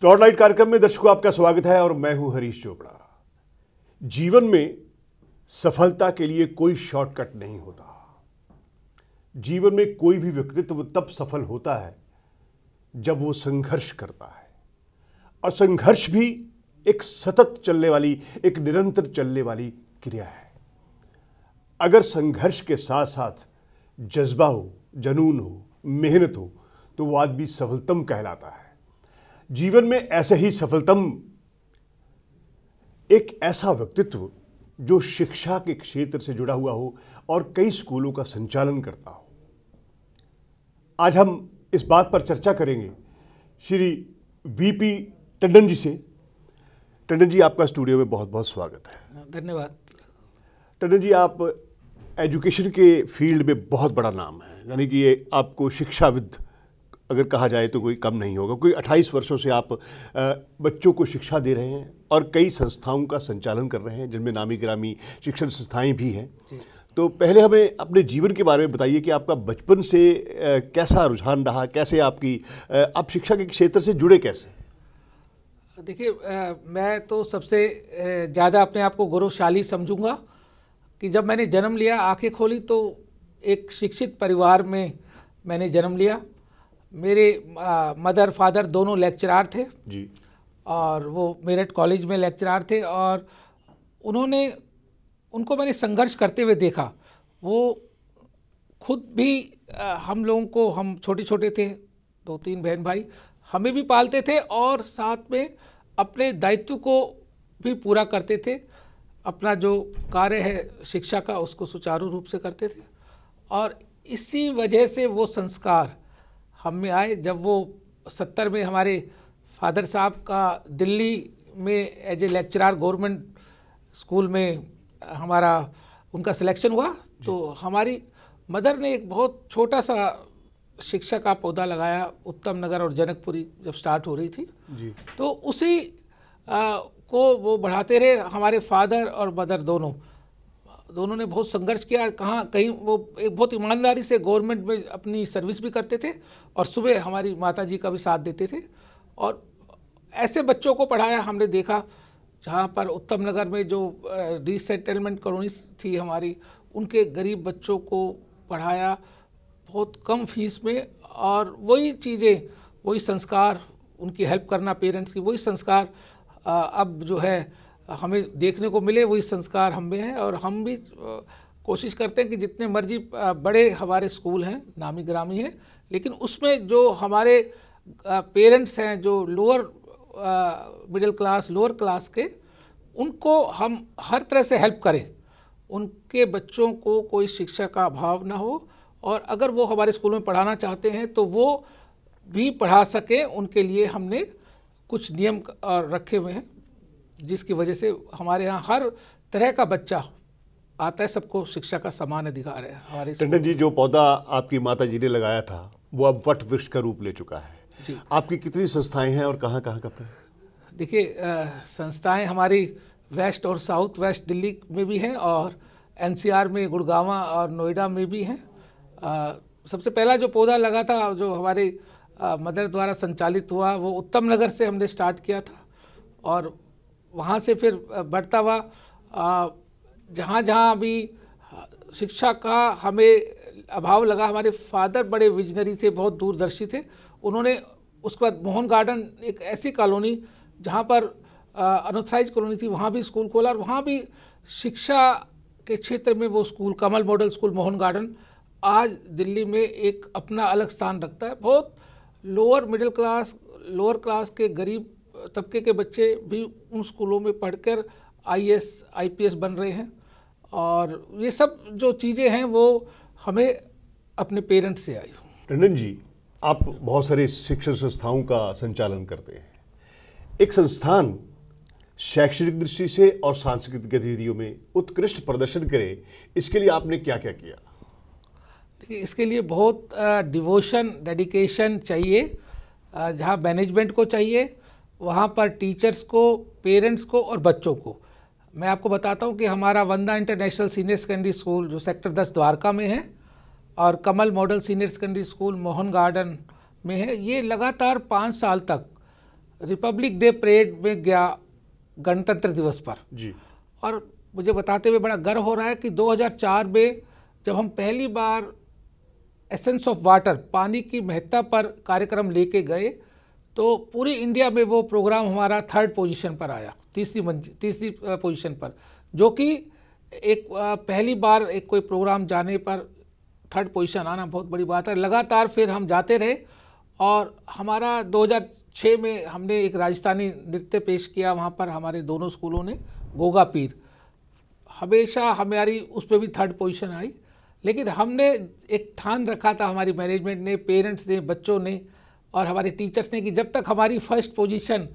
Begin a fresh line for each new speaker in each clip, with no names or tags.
Spotlight कार्यक्रम में दर्शकों आपका स्वागत है और मैं हूं हरीश चोपड़ा जीवन में सफलता के लिए कोई शॉर्टकट नहीं होता जीवन में कोई भी व्यक्तित्व तब सफल होता है जब वो संघर्ष करता है और संघर्ष भी एक सतत चलने वाली एक निरंतर चलने वाली क्रिया है अगर संघर्ष के साथ साथ जज्बा हो जनून हो मेहनत हो तो वो आदमी सफलतम कहलाता है जीवन में ऐसे ही सफलतम एक ऐसा व्यक्तित्व जो शिक्षा के क्षेत्र से जुड़ा हुआ हो और कई स्कूलों का संचालन करता हो आज हम इस बात पर चर्चा करेंगे श्री वीपी टंडन जी से टंडन जी आपका स्टूडियो में बहुत बहुत स्वागत
है धन्यवाद
टंडन जी आप एजुकेशन के फील्ड में बहुत बड़ा नाम है यानी कि ये आपको शिक्षाविद अगर कहा जाए तो कोई कम नहीं होगा कोई 28 वर्षों से आप बच्चों को शिक्षा दे रहे हैं और कई संस्थाओं का संचालन कर रहे हैं जिनमें नामी ग्रामी शिक्षण संस्थाएं भी हैं तो पहले हमें अपने जीवन के बारे में बताइए कि आपका बचपन से कैसा रुझान रहा कैसे आपकी आप शिक्षा के क्षेत्र से जुड़े कैसे
देखिए मैं तो सबसे ज़्यादा अपने आप को गौरवशाली समझूंगा कि जब मैंने जन्म लिया आंखें खोली तो एक शिक्षित परिवार में मैंने जन्म लिया मेरे मदर फादर दोनों लेक्चरार थे जी और वो मेरठ कॉलेज में लेक्चरार थे और उन्होंने उनको मैंने संघर्ष करते हुए देखा वो खुद भी आ, हम लोगों को हम छोटे छोटे थे दो तीन बहन भाई हमें भी पालते थे और साथ में अपने दायित्व को भी पूरा करते थे अपना जो कार्य है शिक्षा का उसको सुचारू रूप से करते थे और इसी वजह से वो संस्कार हम में आए जब वो सत्तर में हमारे फादर साहब का दिल्ली में as a lecturer government school में हमारा उनका सिलेक्शन हुआ तो हमारी मदर ने एक बहुत छोटा सा शिक्षा का पौधा लगाया उत्तम नगर और जनकपुरी जब स्टार्ट हो रही थी जी। तो उसी आ, को वो बढ़ाते रहे हमारे फादर और मदर दोनों तो उन्होंने बहुत संघर्ष किया कहाँ कहीं वो एक बहुत ईमानदारी से गवर्नमेंट में अपनी सर्विस भी करते थे और सुबह हमारी माता जी का भी साथ देते थे और ऐसे बच्चों को पढ़ाया हमने देखा जहाँ पर उत्तम नगर में जो रीसेटलमेंट कॉलोनी थी हमारी उनके गरीब बच्चों को पढ़ाया बहुत कम फीस में और वही चीज़ें वही संस्कार उनकी हेल्प करना पेरेंट्स की वही संस्कार अब जो है हमें देखने को मिले वही संस्कार हम में हैं और हम भी कोशिश करते हैं कि जितने मर्जी बड़े हमारे स्कूल हैं नामी ग्रामी हैं लेकिन उसमें जो हमारे पेरेंट्स हैं जो lower middle class lower class के उनको हम हर तरह से हेल्प करें उनके बच्चों को कोई शिक्षा का अभाव ना हो और अगर वो हमारे स्कूल में पढ़ाना चाहते हैं तो वो भी पढ़ा सकें उनके लिए हमने कुछ नियम और रखे हुए हैं जिसकी वजह से हमारे यहाँ हर तरह का बच्चा आता है सबको शिक्षा का समान अधिकार है
हमारे टंडन जी जो पौधा आपकी माता जी ने लगाया था वो अब वट वृक्ष का रूप ले चुका है आपकी कितनी संस्थाएं हैं और कहाँ कहाँ का
देखिए संस्थाएं हमारी वेस्ट और साउथ वेस्ट दिल्ली में भी हैं और एन में गुड़गावा और नोएडा में भी हैं सबसे पहला जो पौधा लगा था जो हमारे मदर द्वारा संचालित हुआ वो उत्तम नगर से हमने स्टार्ट किया था और वहाँ से फिर बढ़ता हुआ जहाँ जहाँ अभी शिक्षा का हमें अभाव लगा हमारे फादर बड़े विजनरी थे बहुत दूरदर्शी थे उन्होंने उसके बाद मोहन गार्डन एक ऐसी कॉलोनी जहाँ पर अनुसाइज कॉलोनी थी वहाँ भी स्कूल खोला और वहाँ भी शिक्षा के क्षेत्र में वो school Kamal model school Mohan Garden आज दिल्ली में एक अपना अलग स्थान रखता है बहुत lower middle class lower class के गरीब तबके के बच्चे भी उन स्कूलों में पढ़कर आईएएस आईपीएस बन रहे हैं और ये सब जो चीज़ें हैं वो हमें अपने पेरेंट्स से आई
टंडन जी आप बहुत सारे शिक्षण संस्थाओं का संचालन करते हैं एक संस्थान शैक्षणिक दृष्टि से और सांस्कृतिक गतिविधियों में उत्कृष्ट प्रदर्शन करे इसके लिए आपने क्या क्या किया
देखिए इसके लिए बहुत डिवोशन डेडिकेशन चाहिए जहाँ मैनेजमेंट को चाहिए वहाँ पर टीचर्स को पेरेंट्स को और बच्चों को मैं आपको बताता हूँ कि हमारा Vanda international senior secondary school जो सेक्टर दस द्वारका में है और Kamal model senior secondary school Mohan Garden में है ये लगातार पाँच साल तक रिपब्लिक डे परेड में गया गणतंत्र दिवस पर जी और मुझे बताते हुए बड़ा गर्व हो रहा है कि 2004 में जब हम पहली बार एसेंस ऑफ वाटर पानी की महत्ता पर कार्यक्रम लेके गए तो पूरी इंडिया में वो प्रोग्राम हमारा थर्ड पोजीशन पर आया तीसरी मंजिल तीसरी पोजीशन पर जो कि एक पहली बार एक कोई प्रोग्राम जाने पर थर्ड पोजीशन आना बहुत बड़ी बात है लगातार फिर हम जाते रहे और हमारा 2006 में हमने एक राजस्थानी नृत्य पेश किया वहाँ पर हमारे दोनों स्कूलों ने गोगा पीर हमेशा हमारी उस पर भी थर्ड पोजीशन आई लेकिन हमने एक ठान रखा था हमारी मैनेजमेंट ने पेरेंट्स ने बच्चों ने और हमारे टीचर्स ने कि जब तक हमारी फर्स्ट पोजीशन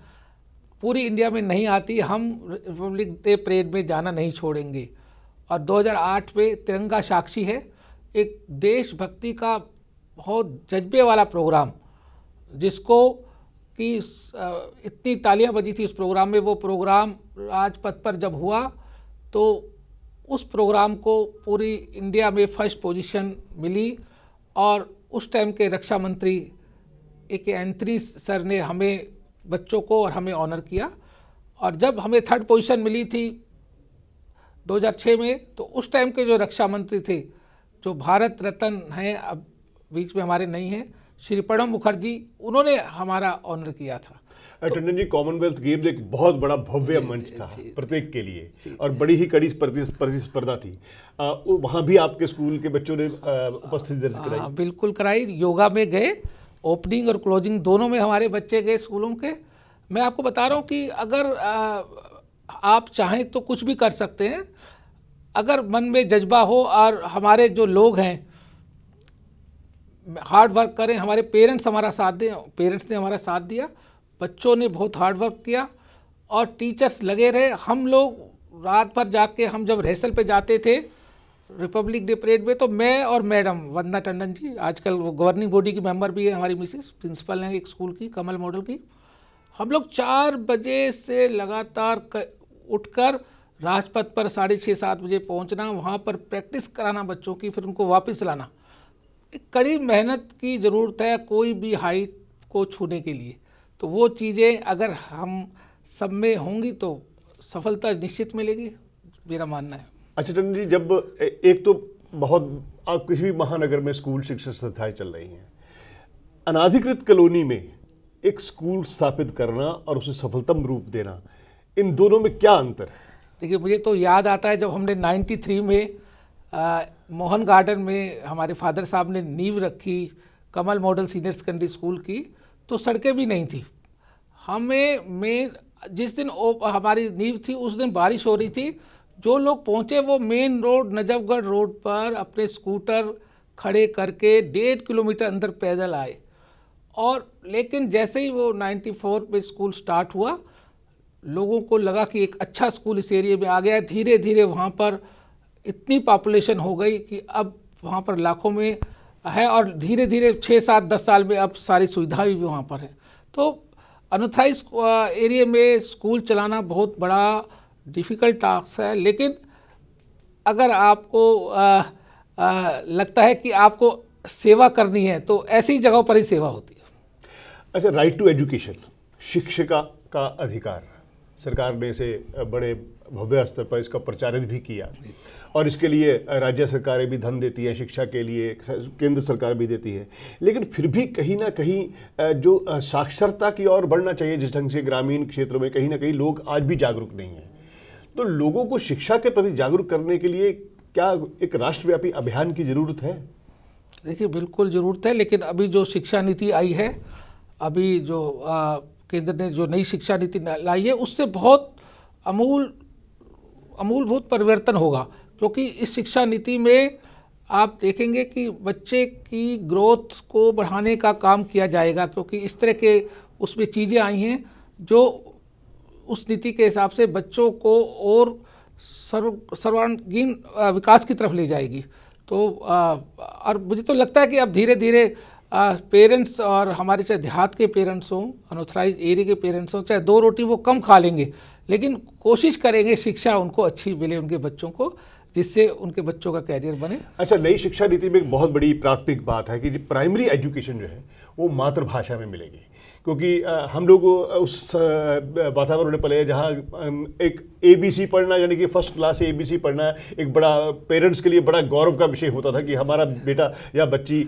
पूरी इंडिया में नहीं आती हम रिपब्लिक डे परेड में जाना नहीं छोड़ेंगे और 2008 में तिरंगा साक्षी है एक देशभक्ति का बहुत जज्बे वाला प्रोग्राम जिसको कि इतनी तालियां बजी थी उस प्रोग्राम में वो प्रोग्राम राजपथ पर जब हुआ तो उस प्रोग्राम को पूरी इंडिया में फर्स्ट पोजीशन मिली और उस टाइम के रक्षा मंत्री ए के एंथनी सर ने हमें बच्चों को और हमें ऑनर किया और जब हमें थर्ड पोजीशन मिली थी 2006 में तो उस टाइम के जो रक्षा मंत्री थे जो भारत रत्न हैं अब बीच में हमारे नहीं हैं श्री प्रणब मुखर्जी उन्होंने हमारा ऑनर किया था
जी कॉमनवेल्थ गेम्स एक बहुत बड़ा भव्य मंच था प्रत्येक के लिए और बड़ी ही कड़ी प्रतिस्पर्धा थी वहाँ भी आपके स्कूल के बच्चों ने उपस्थिति दर्ज हाँ, कराई
बिल्कुल कराई योगा में गए ओपनिंग और क्लोजिंग दोनों में हमारे बच्चे गए स्कूलों के मैं आपको बता रहा हूँ कि अगर आप चाहें तो कुछ भी कर सकते हैं अगर मन में जज्बा हो और हमारे जो लोग हैं हार्ड वर्क करें हमारे पेरेंट्स हमारा साथ दें पेरेंट्स ने हमारा साथ दिया बच्चों ने बहुत हार्ड वर्क किया और टीचर्स लगे रहे हम लोग रात भर जाके हम जब रिहर्सल पे जाते थे रिपब्लिक डे परेड में तो मैं और मैडम वंदना टंडन जी आजकल वो गवर्निंग बॉडी की मेंबर भी है हमारी मिसिस प्रिंसिपल हैं एक स्कूल की कमल मॉडल की हम लोग चार बजे से लगातार उठकर राजपथ पर साढ़े छः सात बजे पहुंचना वहाँ पर प्रैक्टिस कराना बच्चों की फिर उनको वापस लाना एक कड़ी मेहनत की ज़रूरत है कोई भी हाइट को छूने के लिए तो वो चीज़ें अगर हम सब में होंगी तो सफलता निश्चित मिलेगी मेरा मानना है
अच्छा टंडन जी जब एक तो बहुत आप किसी भी महानगर में स्कूल शिक्षा संस्थाएं चल रही हैं अनाधिकृत कॉलोनी में एक स्कूल स्थापित करना और
उसे सफलतम रूप देना इन दोनों में क्या अंतर है देखिए मुझे तो याद आता है जब हमने 93 में आ, मोहन गार्डन में हमारे फादर साहब ने नींव रखी Kamal model senior secondary school की तो सड़कें भी नहीं थी हमें मेन जिस दिन ओ, हमारी नींव थी उस दिन बारिश हो रही थी जो लोग पहुंचे वो मेन रोड नजफगढ़ रोड पर अपने स्कूटर खड़े करके डेढ़ किलोमीटर अंदर पैदल आए और लेकिन जैसे ही वो 94 पे स्कूल स्टार्ट हुआ लोगों को लगा कि एक अच्छा स्कूल इस एरिए में आ गया धीरे धीरे वहाँ पर इतनी पॉपुलेशन हो गई कि अब वहाँ पर लाखों में है और धीरे धीरे छः सात दस साल में अब सारी भी, भी वहाँ पर है तो अनुथाई एरिए में स्कूल चलाना बहुत बड़ा डिफ़िकल्ट टास्क है लेकिन अगर आपको आ, आ, लगता है कि आपको सेवा करनी है तो ऐसी जगहों पर ही सेवा होती है अच्छा राइट टू एजुकेशन शिक्षिका
का अधिकार सरकार ने इसे बड़े भव्य स्तर पर इसका प्रचारित भी किया और इसके लिए राज्य सरकारें भी धन देती हैं शिक्षा के लिए केंद्र सरकार भी देती है लेकिन फिर भी कहीं ना कहीं जो साक्षरता की ओर बढ़ना चाहिए जिस ढंग से ग्रामीण क्षेत्रों में कहीं ना कहीं लोग आज भी जागरूक नहीं हैं तो लोगों को शिक्षा के प्रति जागरूक करने के लिए क्या एक राष्ट्रव्यापी अभियान की ज़रूरत है
देखिए बिल्कुल ज़रूरत है लेकिन अभी जो शिक्षा नीति आई है अभी जो केंद्र ने जो नई शिक्षा नीति लाई है उससे बहुत अमूल अमूलभूत परिवर्तन होगा क्योंकि इस शिक्षा नीति में आप देखेंगे कि बच्चे की ग्रोथ को बढ़ाने का काम किया जाएगा क्योंकि इस तरह के उसमें चीज़ें आई हैं जो उस नीति के हिसाब से बच्चों को और सर्व सर्वांगीण विकास की तरफ ले जाएगी तो आ, और मुझे तो लगता है कि अब धीरे धीरे पेरेंट्स और हमारे चाहे देहात के पेरेंट्स हों अनोथराइज एरिया के पेरेंट्स हों चाहे दो रोटी वो कम खा लेंगे लेकिन कोशिश करेंगे शिक्षा उनको अच्छी मिले उनके बच्चों को जिससे उनके बच्चों का कैरियर बने अच्छा नई
शिक्षा नीति में एक बहुत बड़ी प्राथमिक बात है कि प्राइमरी एजुकेशन जो है वो मातृभाषा में मिलेगी क्योंकि हम लोग उस वातावरण में पले जहाँ एक ए बी सी पढ़ना यानी कि first class A B C पढ़ना एक बड़ा पेरेंट्स के लिए बड़ा गौरव का विषय होता था कि हमारा बेटा या बच्ची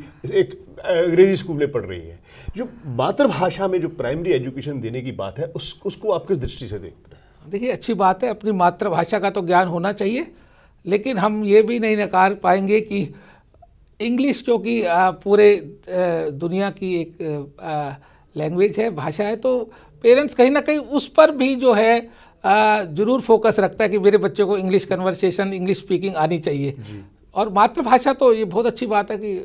एक अंग्रेजी स्कूल में पढ़ रही है जो मातृभाषा में जो प्राइमरी एजुकेशन देने की बात है उस उसको आप किस दृष्टि से देखते
हैं देखिए अच्छी बात है अपनी मातृभाषा का तो ज्ञान होना चाहिए लेकिन हम ये भी नहीं नकार पाएंगे कि इंग्लिश क्योंकि पूरे दुनिया की एक लैंग्वेज है भाषा है तो पेरेंट्स कहीं ना कहीं उस पर भी जो है ज़रूर फोकस रखता है कि मेरे बच्चों को इंग्लिश कन्वर्सेशन इंग्लिश स्पीकिंग आनी चाहिए और मातृभाषा तो ये बहुत अच्छी बात है कि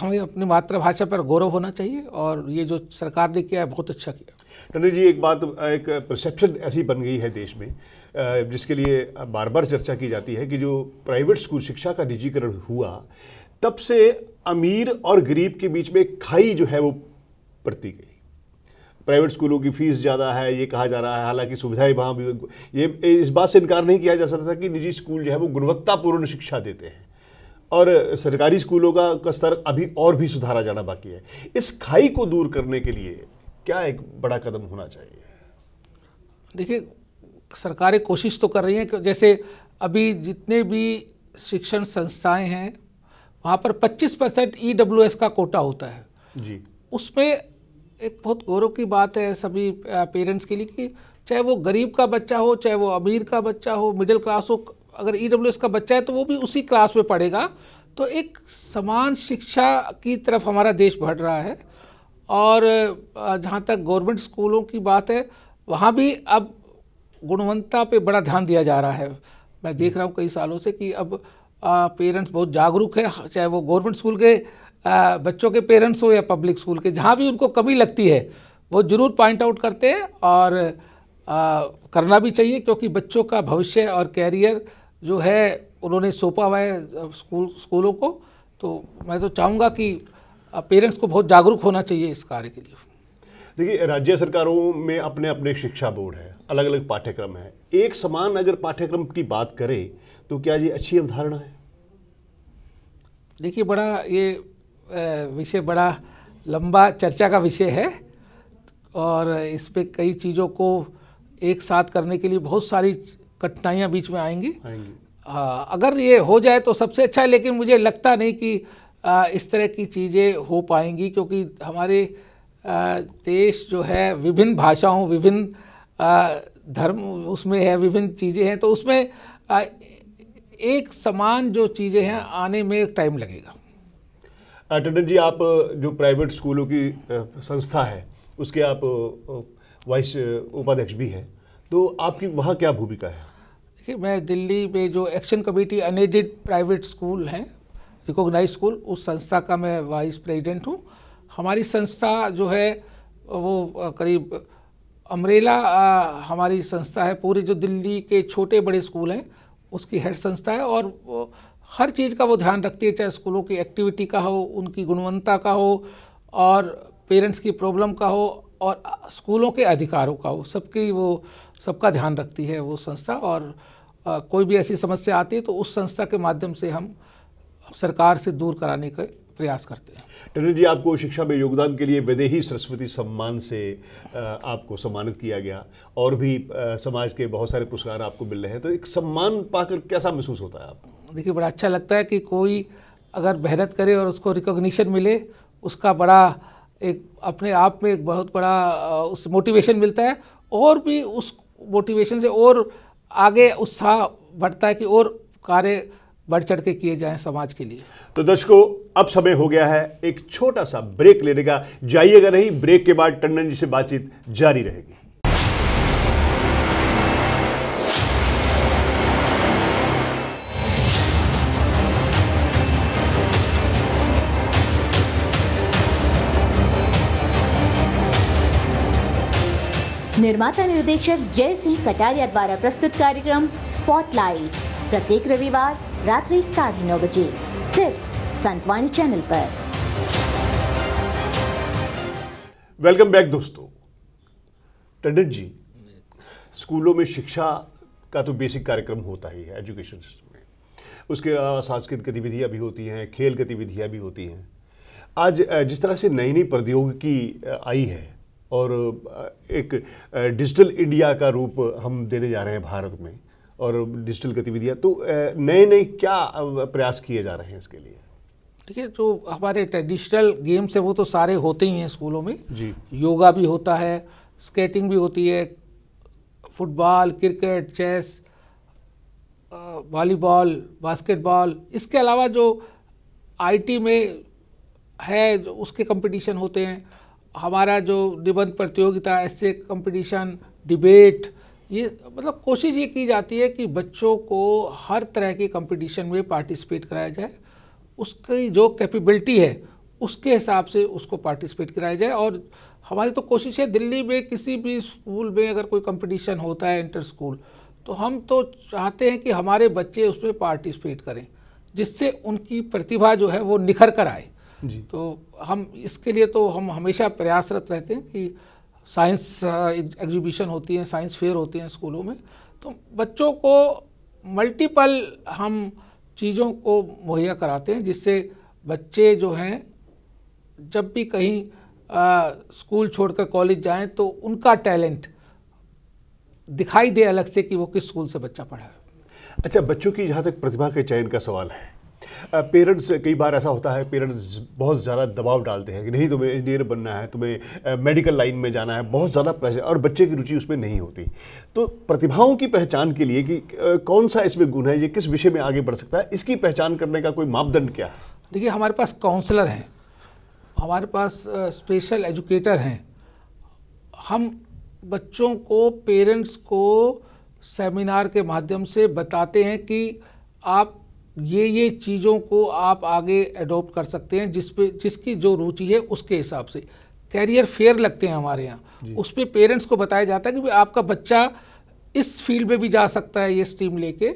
हमें अपनी मातृभाषा पर गौरव होना चाहिए और ये जो सरकार ने किया है बहुत अच्छा किया टनी जी एक
बात एक परसेप्शन ऐसी बन गई है देश में जिसके लिए बार बार चर्चा की जाती है कि जो प्राइवेट स्कूल शिक्षा का निजीकरण हुआ तब से अमीर और गरीब के बीच में खाई जो है वो पड़ती गई प्राइवेट स्कूलों की फीस ज़्यादा है ये कहा जा रहा है हालांकि सुविधाएं वहाँ भी ये इस बात से इनकार नहीं किया जा सकता था कि निजी स्कूल जो है वो गुणवत्तापूर्ण शिक्षा देते हैं और सरकारी स्कूलों का स्तर अभी और भी सुधारा जाना बाकी है इस खाई को दूर करने के लिए क्या एक बड़ा कदम होना चाहिए
देखिए सरकारें कोशिश तो कर रही हैं जैसे अभी जितने भी शिक्षण संस्थाएं हैं वहाँ पर 25 परसेंट ई e का कोटा होता है जी उसमें एक बहुत गौरव की बात है सभी पेरेंट्स के लिए कि चाहे वो गरीब का बच्चा हो चाहे वो अमीर का बच्चा हो मिडिल क्लास हो अगर ई e का बच्चा है तो वो भी उसी क्लास में पढ़ेगा तो एक समान शिक्षा की तरफ हमारा देश बढ़ रहा है और जहाँ तक गवर्नमेंट स्कूलों की बात है वहाँ भी अब गुणवत्ता पे बड़ा ध्यान दिया जा रहा है मैं देख रहा हूँ कई सालों से कि अब पेरेंट्स बहुत जागरूक है चाहे वो गवर्नमेंट स्कूल के बच्चों के पेरेंट्स हो या पब्लिक स्कूल के जहाँ भी उनको कमी लगती है वो ज़रूर पॉइंट आउट करते हैं और आ, करना भी चाहिए क्योंकि बच्चों का भविष्य और कैरियर जो है उन्होंने सौंपा हुआ है स्कूल स्कूलों को तो मैं तो चाहूँगा कि पेरेंट्स को बहुत जागरूक होना चाहिए इस कार्य के लिए
देखिए राज्य सरकारों में अपने अपने शिक्षा बोर्ड है अलग अलग पाठ्यक्रम है एक समान अगर पाठ्यक्रम की बात करें तो क्या ये अच्छी अवधारणा है
देखिए बड़ा ये विषय बड़ा लंबा चर्चा का विषय है और इस पर कई चीज़ों को एक साथ करने के लिए बहुत सारी कठिनाइयाँ बीच में आएंगी हाँ अगर ये हो जाए तो सबसे अच्छा है लेकिन मुझे लगता नहीं कि आ, इस तरह की चीज़ें हो पाएंगी क्योंकि हमारे आ, देश जो है विभिन्न भाषाओं विभिन्न धर्म उसमें है विभिन्न चीज़ें हैं तो उसमें आ, एक समान जो चीज़ें हैं आने में टाइम लगेगा अटंडन जी
आप जो प्राइवेट स्कूलों की संस्था है उसके आप वाइस उपाध्यक्ष भी हैं तो आपकी वहाँ क्या भूमिका है
देखिए मैं दिल्ली में जो action committee unaided private school हैं रिकोगनाइज स्कूल उस संस्था का मैं वाइस प्रेसिडेंट हूँ हमारी संस्था जो है वो करीब अमरेला हमारी संस्था है पूरे जो दिल्ली के छोटे बड़े स्कूल हैं उसकी हेड संस्था है और हर चीज़ का वो ध्यान रखती है चाहे स्कूलों की एक्टिविटी का हो उनकी गुणवत्ता का हो और पेरेंट्स की प्रॉब्लम का हो और स्कूलों के अधिकारों का हो सबकी वो सबका ध्यान रखती है वो संस्था और आ, कोई भी ऐसी समस्या आती है तो उस संस्था के माध्यम से हम सरकार से दूर कराने के प्रयास करते हैं
टनू जी आपको शिक्षा में योगदान के लिए विदेही सरस्वती सम्मान से आपको सम्मानित किया गया और भी समाज के बहुत सारे पुरस्कार आपको मिल रहे हैं तो एक सम्मान पाकर कैसा महसूस
होता है आपको देखिए बड़ा अच्छा लगता है कि कोई अगर मेहनत करे और उसको रिकॉग्निशन मिले उसका बड़ा एक अपने आप में एक बहुत बड़ा उस मोटिवेशन मिलता है और भी उस मोटिवेशन से और आगे उत्साह बढ़ता है कि और कार्य बढ़ चढ़ के किए जाएं समाज के लिए तो दर्शकों अब समय हो गया है एक
छोटा सा ब्रेक लेने का जाइएगा नहीं ब्रेक के बाद टंडन जी से बातचीत जारी रहेगी
निर्माता निर्देशक जय सिंह कटारिया द्वारा प्रस्तुत कार्यक्रम स्पॉटलाइट प्रत्येक रविवार रात्रि साढ़े नौ बजे सिर्फ संतवाणी चैनल पर
वेलकम बैक दोस्तों टंडन जी स्कूलों में शिक्षा का तो बेसिक कार्यक्रम होता ही है एजुकेशन सिस्टम में उसके अलावा सांस्कृतिक गतिविधियां भी होती हैं खेल गतिविधियां भी होती हैं आज जिस तरह से नई नई प्रौद्योगिकी आई है और एक डिजिटल इंडिया का रूप हम देने जा रहे हैं भारत में और डिजिटल गतिविधियाँ तो नए नए क्या प्रयास किए जा रहे हैं इसके लिए
देखिए जो तो हमारे ट्रेडिशनल गेम्स हैं वो तो सारे होते ही हैं स्कूलों में जी योगा भी होता है स्केटिंग भी होती है football cricket chess volleyball basketball इसके अलावा जो आईटी में है जो उसके कंपटीशन होते हैं हमारा जो निबंध प्रतियोगिता ऐसे कंपटीशन डिबेट ये मतलब कोशिश ये की जाती है कि बच्चों को हर तरह के कंपटीशन में पार्टिसिपेट कराया जाए उसकी जो कैपेबिलिटी है उसके हिसाब से उसको पार्टिसिपेट कराया जाए और हमारी तो कोशिश है दिल्ली में किसी भी स्कूल में अगर कोई कंपटीशन होता है इंटर स्कूल तो हम तो चाहते हैं कि हमारे बच्चे उसमें पार्टिसिपेट करें जिससे उनकी प्रतिभा जो है वो निखर कर आए तो हम इसके लिए तो हम हमेशा प्रयासरत रहते हैं कि साइंस एग्जीबिशन होती है साइंस फेयर होते हैं स्कूलों में तो बच्चों को मल्टीपल हम चीज़ों को मुहैया कराते हैं जिससे बच्चे जो हैं जब भी कहीं आ, स्कूल छोड़कर कॉलेज जाएं तो उनका टैलेंट दिखाई दे अलग से कि वो किस स्कूल से बच्चा पढ़ा है
अच्छा बच्चों की जहाँ तक प्रतिभा के चयन का सवाल है पेरेंट्स कई बार ऐसा होता है पेरेंट्स बहुत ज़्यादा दबाव डालते हैं कि नहीं तुम्हें इंजीनियर बनना है तुम्हें मेडिकल लाइन में जाना है बहुत ज़्यादा प्रेशर और बच्चे की रुचि उसमें नहीं होती तो प्रतिभाओं की पहचान के लिए कि कौन सा इसमें गुण है ये किस विषय में आगे बढ़ सकता है इसकी पहचान करने का कोई मापदंड क्या है
देखिए हमारे पास काउंसलर हैं हमारे पास स्पेशल एजुकेटर हैं हम बच्चों को पेरेंट्स को सेमिनार के माध्यम से बताते हैं कि आप ये ये चीज़ों को आप आगे अडोप्ट कर सकते हैं जिस पे जिसकी जो रुचि है उसके हिसाब से कैरियर फेयर लगते हैं हमारे यहाँ उस पर पे पेरेंट्स को बताया जाता है कि भाई आपका बच्चा इस फील्ड में भी जा सकता है ये स्ट्रीम लेके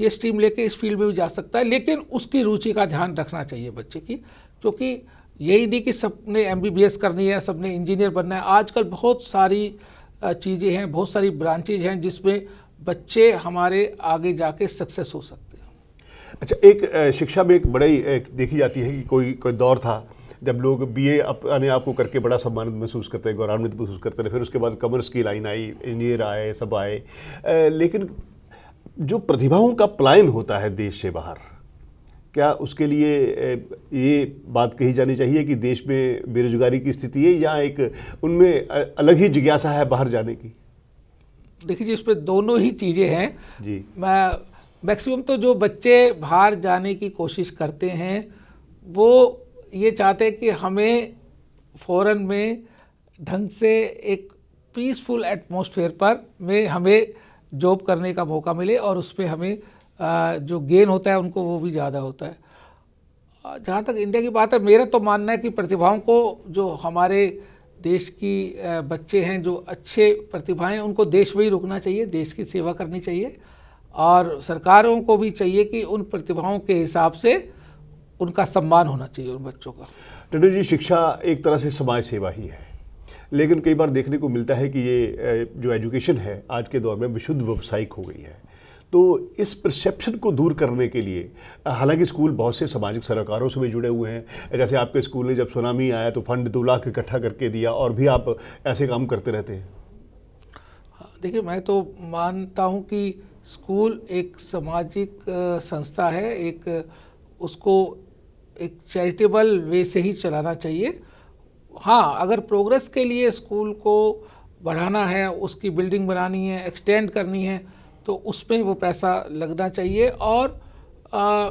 ये स्ट्रीम लेके इस फील्ड में भी जा सकता है लेकिन उसकी रुचि का ध्यान रखना चाहिए बच्चे की क्योंकि यही नहीं कि सबने एम करनी है सबने इंजीनियर बनना है आजकल बहुत सारी चीज़ें हैं बहुत सारी ब्रांचेज हैं जिसमें बच्चे हमारे आगे जाके सक्सेस हो सकते हैं
अच्छा एक शिक्षा में एक बड़ी एक देखी जाती है कि कोई कोई दौर था जब लोग बी ए अपने आप को करके बड़ा सम्मानित महसूस करते हैं गौरवान्वित महसूस करते हैं फिर उसके बाद कॉमर्स की लाइन आई इंजीनियर आए सब आए लेकिन जो प्रतिभाओं का प्लान होता है देश से बाहर क्या उसके लिए ये बात कही जानी चाहिए कि देश में बेरोजगारी की स्थिति है या एक उनमें अलग ही जिज्ञासा है बाहर जाने की
देखिए जी इस पर दोनों ही चीज़ें हैं जी मैं मैक्सिमम तो जो बच्चे बाहर जाने की कोशिश करते हैं वो ये चाहते हैं कि हमें फ़ौरन में ढंग से एक पीसफुल एटमोसफेयर पर में हमें जॉब करने का मौका मिले और उसमें हमें जो गेन होता है उनको वो भी ज़्यादा होता है जहाँ तक इंडिया की बात है मेरा तो मानना है कि प्रतिभाओं को जो हमारे देश की बच्चे हैं जो अच्छे प्रतिभाएं उनको देश में ही रुकना चाहिए देश की सेवा करनी चाहिए और सरकारों को भी चाहिए कि उन प्रतिभाओं के हिसाब से उनका सम्मान होना चाहिए उन बच्चों का टंडू जी
शिक्षा एक तरह से समाज सेवा ही है लेकिन कई बार देखने को मिलता है कि ये जो एजुकेशन है आज के दौर में विशुद्ध व्यावसायिक हो गई है तो इस परसेप्शन को दूर करने के लिए हालांकि स्कूल बहुत से सामाजिक सरोकारों से भी जुड़े हुए हैं जैसे आपके स्कूल ने जब सुनामी आया तो फंड दो लाख इकट्ठा करके दिया और भी आप ऐसे काम करते रहते हैं
हाँ, देखिए मैं तो मानता हूँ कि स्कूल एक सामाजिक संस्था है एक उसको एक चैरिटेबल वे से ही चलाना चाहिए हाँ अगर प्रोग्रेस के लिए स्कूल को बढ़ाना है उसकी बिल्डिंग बनानी है एक्सटेंड करनी है तो उसमें वो पैसा लगना चाहिए और आ,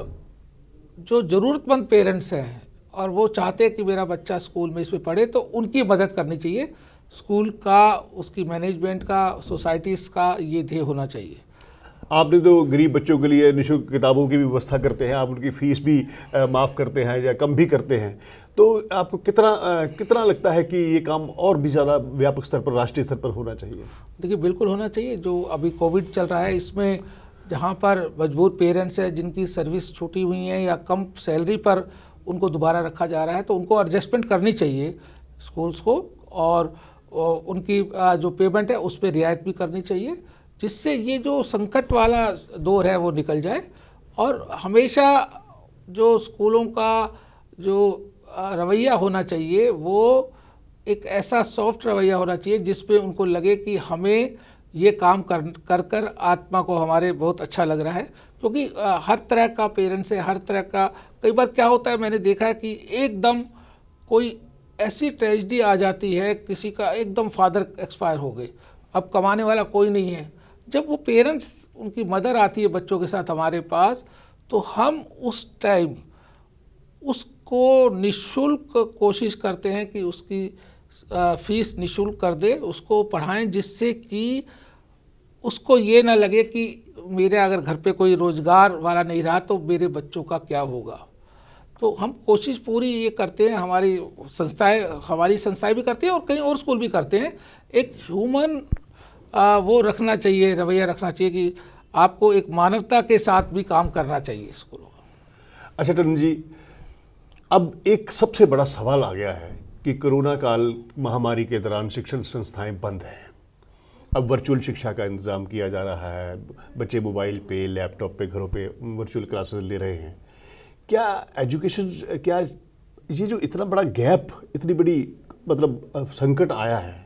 जो ज़रूरतमंद पेरेंट्स हैं और वो चाहते हैं कि मेरा बच्चा स्कूल में इसमें पढ़े तो उनकी मदद करनी चाहिए स्कूल का उसकी मैनेजमेंट का सोसाइटीज़ का ये ध्येय होना चाहिए
आपने तो गरीब बच्चों के लिए निःशुल्क किताबों की भी व्यवस्था करते हैं आप उनकी फ़ीस भी माफ़ करते हैं या कम भी करते हैं तो आपको कितना कितना लगता है कि ये काम और भी ज़्यादा व्यापक स्तर पर राष्ट्रीय स्तर पर होना चाहिए
देखिए बिल्कुल होना चाहिए जो अभी कोविड चल रहा है इसमें जहाँ पर मजबूर पेरेंट्स हैं जिनकी सर्विस छूटी हुई है या कम सैलरी पर उनको दोबारा रखा जा रहा है तो उनको एडजस्टमेंट करनी चाहिए स्कूल्स को और उनकी जो पेमेंट है उस पर रियायत भी करनी चाहिए जिससे ये जो संकट वाला दौर है वो निकल जाए और हमेशा जो स्कूलों का जो रवैया होना चाहिए वो एक ऐसा सॉफ्ट रवैया होना चाहिए जिस पे उनको लगे कि हमें ये काम कर कर कर आत्मा को हमारे बहुत अच्छा लग रहा है क्योंकि तो हर तरह का पेरेंट्स है हर तरह का कई बार क्या होता है मैंने देखा है कि एकदम कोई ऐसी ट्रेजडी आ जाती है किसी का एकदम फादर एक्सपायर हो गए अब कमाने वाला कोई नहीं है जब वो पेरेंट्स उनकी मदर आती है बच्चों के साथ हमारे पास तो हम उस टाइम उसको निशुल्क कोशिश करते हैं कि उसकी फीस निशुल्क कर दे उसको पढ़ाएं जिससे कि उसको ये ना लगे कि मेरे अगर घर पे कोई रोज़गार वाला नहीं रहा तो मेरे बच्चों का क्या होगा तो हम कोशिश पूरी ये करते हैं हमारी संस्थाएं हमारी संस्थाएं भी करती हैं और कई और स्कूल भी करते हैं एक ह्यूमन आ, वो रखना चाहिए रवैया रखना चाहिए कि आपको एक मानवता के साथ भी काम करना चाहिए स्कूलों
का अच्छा टन जी अब एक सबसे बड़ा सवाल आ गया है कि कोरोना काल महामारी के दौरान शिक्षण संस्थाएं बंद हैं अब वर्चुअल शिक्षा का इंतज़ाम किया जा रहा है बच्चे मोबाइल पे लैपटॉप पे घरों पे वर्चुअल क्लासेस ले रहे हैं क्या एजुकेशन क्या ये जो इतना बड़ा गैप इतनी बड़ी मतलब संकट आया है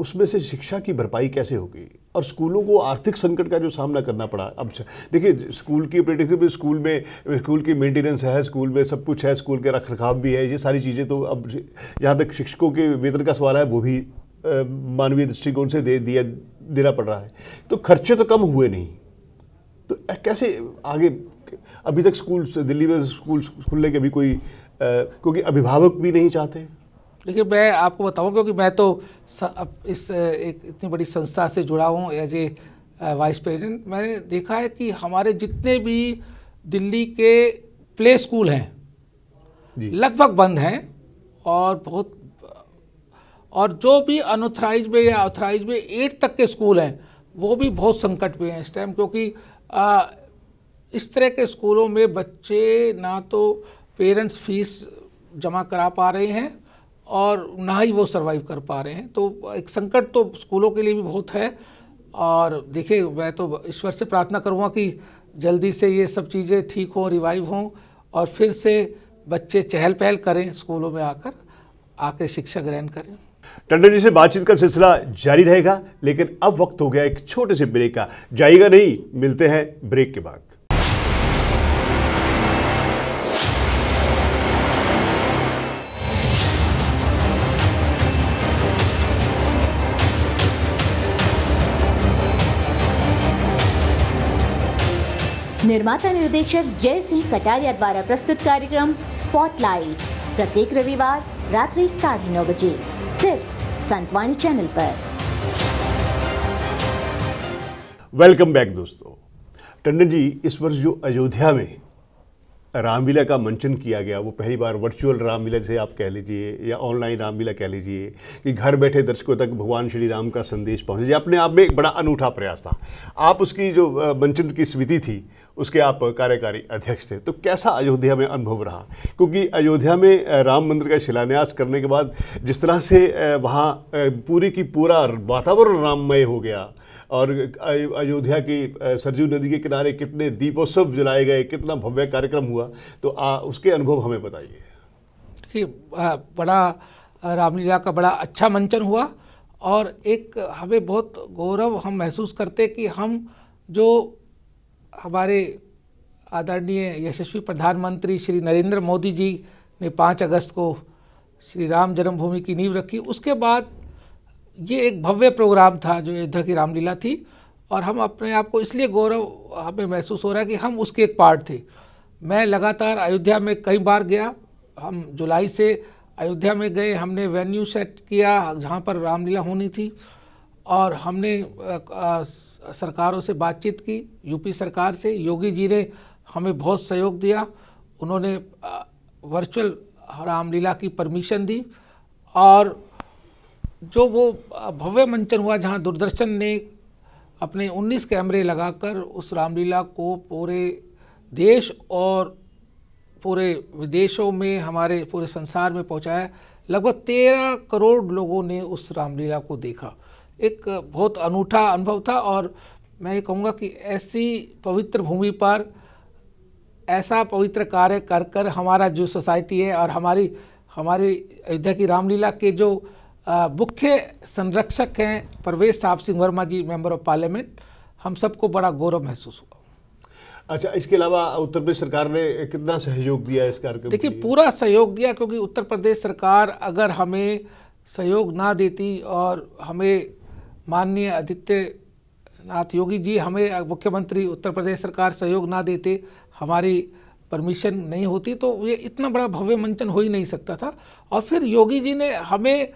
उसमें से शिक्षा की भरपाई कैसे होगी और स्कूलों को आर्थिक संकट का जो सामना करना पड़ा अब देखिए स्कूल की प्रैक्टिकल स्कूल में स्कूल की मेंटेनेंस है स्कूल में सब कुछ है स्कूल के रख रखाव भी है ये सारी चीज़ें तो अब जहाँ तक शिक्षकों के वेतन का सवाल है वो भी मानवीय दृष्टिकोण से दे दिया देना पड़ रहा है तो खर्चे तो कम हुए नहीं तो कैसे आगे अभी तक स्कूल दिल्ली में स्कूल खुलने के भी कोई क्योंकि अभिभावक भी नहीं
चाहते देखिए मैं आपको बताऊँ क्योंकि मैं तो इस एक इतनी बड़ी संस्था से जुड़ा हूँ एज ए वाइस प्रेसिडेंट मैंने देखा है कि हमारे जितने भी दिल्ली के प्ले स्कूल हैं लगभग बंद हैं और बहुत और जो भी अनऑथराइज में या ऑथराइज में एट तक के स्कूल हैं वो भी बहुत संकट में हैं इस टाइम क्योंकि आ, uh, इस तरह के स्कूलों में बच्चे ना तो पेरेंट्स फीस जमा करा पा रहे हैं और ना ही वो सर्वाइव कर पा रहे हैं तो एक संकट तो स्कूलों के लिए भी बहुत है और देखिए मैं तो ईश्वर से प्रार्थना करूँगा कि जल्दी से ये सब चीज़ें ठीक हों रिवाइव हों और फिर से बच्चे चहल पहल करें स्कूलों में आकर आके शिक्षा ग्रहण करें
टंडन जी से बातचीत का सिलसिला जारी रहेगा लेकिन अब वक्त हो गया एक छोटे से ब्रेक का जाएगा नहीं मिलते हैं ब्रेक के बाद
निर्माता निर्देशक जय सिंह कटारिया द्वारा प्रस्तुत कार्यक्रम स्पॉटलाइट प्रत्येक रविवार रात्रि साढ़े नौ बजे सिर्फ संतवाणी चैनल पर
वेलकम बैक दोस्तों टंडन जी इस वर्ष जो अयोध्या में रामलीला का मंचन किया गया वो पहली बार वर्चुअल रामलीला से आप कह लीजिए या ऑनलाइन रामलीला कह लीजिए कि घर बैठे दर्शकों तक भगवान श्री राम का संदेश पहुंचे अपने आप में एक बड़ा अनूठा प्रयास था आप उसकी जो मंचन की स्मृति थी उसके आप कार्यकारी अध्यक्ष थे तो कैसा अयोध्या में अनुभव रहा क्योंकि अयोध्या में राम मंदिर का शिलान्यास करने के बाद जिस तरह से वहाँ पूरी की पूरा वातावरण राममय हो गया और अयोध्या की सरजू नदी के किनारे कितने दीपोत्सव जलाए गए कितना भव्य कार्यक्रम हुआ तो आ, उसके अनुभव हमें बताइए
कि बड़ा रामलीला का बड़ा अच्छा मंचन हुआ और एक हमें बहुत गौरव हम महसूस करते कि हम जो हमारे आदरणीय यशस्वी प्रधानमंत्री श्री नरेंद्र मोदी जी ने पाँच अगस्त को श्री राम जन्मभूमि की नींव रखी उसके बाद ये एक भव्य प्रोग्राम था जो अयोध्या की रामलीला थी और हम अपने आप को इसलिए गौरव हमें महसूस हो रहा है कि हम उसके एक पार्ट थे मैं लगातार अयोध्या में कई बार गया हम जुलाई से अयोध्या में गए हमने वेन्यू सेट किया जहाँ पर रामलीला होनी थी और हमने सरकारों से बातचीत की यूपी सरकार से योगी जी ने हमें बहुत सहयोग दिया उन्होंने वर्चुअल रामलीला की परमिशन दी और जो वो भव्य मंचन हुआ जहाँ दूरदर्शन ने अपने 19 कैमरे लगाकर उस रामलीला को पूरे देश और पूरे विदेशों में हमारे पूरे संसार में पहुंचाया लगभग तेरह करोड़ लोगों ने उस रामलीला को देखा एक बहुत अनूठा अनुभव था और मैं ये कहूँगा कि ऐसी पवित्र भूमि पर ऐसा पवित्र कार्य कर कर हमारा जो सोसाइटी है और हमारी हमारी अयोध्या की रामलीला के जो मुख्य संरक्षक हैं Parvesh Sahib Singh Verma ji member of parliament हम सबको बड़ा गौरव महसूस हुआ
अच्छा इसके अलावा उत्तर प्रदेश सरकार ने कितना सहयोग दिया इस कार्यक्रम देखिए
पूरा सहयोग दिया क्योंकि उत्तर प्रदेश सरकार अगर हमें सहयोग ना देती और हमें माननीय आदित्यनाथ योगी जी हमें मुख्यमंत्री उत्तर प्रदेश सरकार सहयोग ना देते हमारी परमिशन नहीं होती तो ये इतना बड़ा भव्य मंचन हो ही नहीं सकता था और फिर योगी जी ने हमें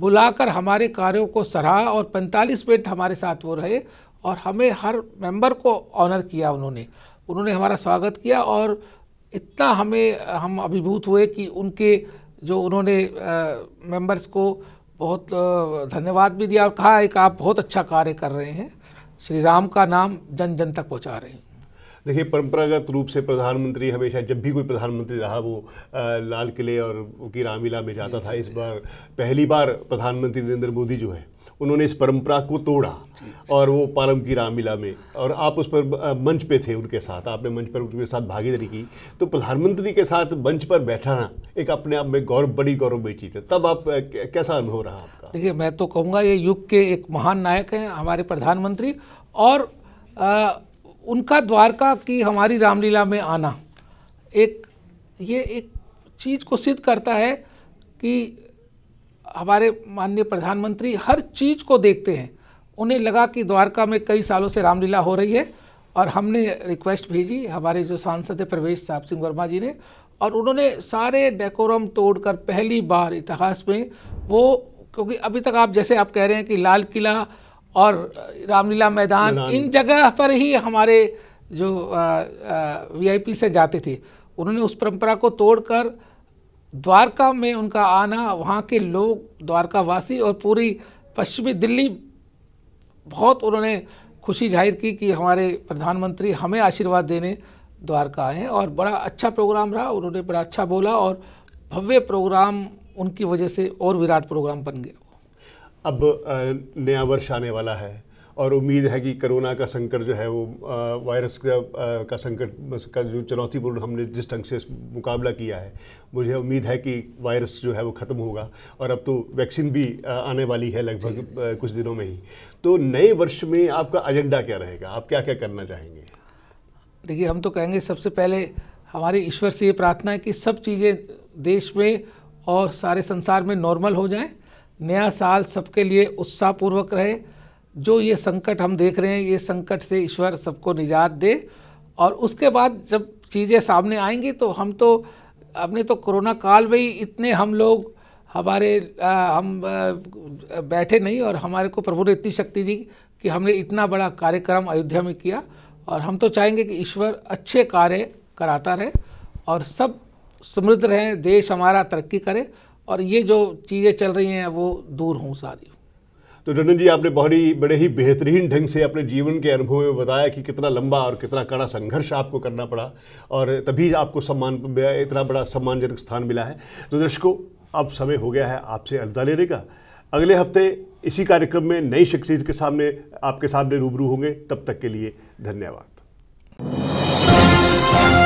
बुलाकर हमारे कार्यों को सराहा और 45 मिनट हमारे साथ वो रहे और हमें हर मेंबर को ऑनर किया उन्होंने उन्होंने हमारा स्वागत किया और इतना हमें हम अभिभूत हुए कि उनके जो उन्होंने मेंबर्स को बहुत धन्यवाद भी दिया और कहा है कि आप बहुत अच्छा कार्य कर रहे हैं श्री राम का नाम जन जन तक पहुंचा रहे हैं
देखिए परंपरागत रूप से प्रधानमंत्री हमेशा जब भी कोई प्रधानमंत्री रहा वो लाल किले और की रामलीला में जाता था इस बार पहली बार प्रधानमंत्री नरेंद्र मोदी जो है उन्होंने इस परंपरा को तोड़ा और वो पालम की रामलीला में और आप उस पर मंच पे थे उनके साथ आपने मंच पर उनके साथ भागीदारी की तो प्रधानमंत्री के साथ मंच पर बैठाना एक अपने आप में गौरव बड़ी गौरव बड़ी चीज़ है तब आप कैसा अनुभव रहा आपका
देखिए मैं तो कहूँगा ये युग के एक महान नायक हैं हमारे प्रधानमंत्री और आ, उनका द्वारका की हमारी रामलीला में आना एक ये एक चीज़ को सिद्ध करता है कि हमारे माननीय प्रधानमंत्री हर चीज़ को देखते हैं उन्हें लगा कि द्वारका में कई सालों से रामलीला हो रही है और हमने रिक्वेस्ट भेजी हमारे जो सांसद है प्रवेश साहब सिंह वर्मा जी ने और उन्होंने सारे डेकोरम तोड़कर पहली बार इतिहास में वो क्योंकि अभी तक आप जैसे आप कह रहे हैं कि लाल किला और रामलीला मैदान इन जगह पर ही हमारे जो वीआईपी से जाते थे उन्होंने उस परंपरा को तोड़कर द्वारका में उनका आना वहाँ के लोग द्वारकावासी और पूरी पश्चिमी दिल्ली बहुत उन्होंने खुशी जाहिर की कि हमारे प्रधानमंत्री हमें आशीर्वाद देने द्वारका आए और बड़ा अच्छा प्रोग्राम रहा उन्होंने बड़ा अच्छा बोला और भव्य प्रोग्राम उनकी वजह से और विराट प्रोग्राम बन गया अब नया वर्ष आने वाला है
और उम्मीद है कि कोरोना का संकट जो है वो वायरस का, का संकट का जो चुनौतीपूर्ण हमने जिस ढंग से मुकाबला किया है मुझे उम्मीद है कि वायरस जो है वो ख़त्म होगा और अब तो वैक्सीन भी आने वाली है लगभग कुछ दिनों में ही तो नए वर्ष में आपका एजेंडा क्या रहेगा आप क्या क्या करना चाहेंगे
देखिए हम तो कहेंगे सबसे पहले हमारे ईश्वर से ये प्रार्थना है कि सब चीज़ें देश में और सारे संसार में नॉर्मल हो जाएं नया साल सबके लिए उत्साहपूर्वक रहे जो ये संकट हम देख रहे हैं ये संकट से ईश्वर सबको निजात दे और उसके बाद जब चीज़ें सामने आएंगी तो हम तो अपने तो कोरोना काल में ही इतने हम लोग हमारे आ, हम आ, बैठे नहीं और हमारे को प्रभु ने इतनी शक्ति दी कि हमने इतना बड़ा कार्यक्रम अयोध्या में किया और हम तो चाहेंगे कि ईश्वर अच्छे कार्य कराता रहे और सब समृद्ध रहें देश हमारा तरक्की करे और ये जो चीज़ें चल रही हैं वो दूर हों सारी
तो टंडन जी आपने बहुत ही बड़े ही बेहतरीन ढंग से अपने जीवन के अनुभव में बताया कि कितना लंबा और कितना कड़ा संघर्ष आपको करना पड़ा और तभी आपको सम्मान इतना बड़ा सम्मानजनक स्थान मिला है तो दर्शकों अब समय हो गया है आपसे अलविदा लेने का अगले हफ्ते इसी कार्यक्रम में नई शख्सियत के सामने आपके सामने रूबरू होंगे तब तक के लिए धन्यवाद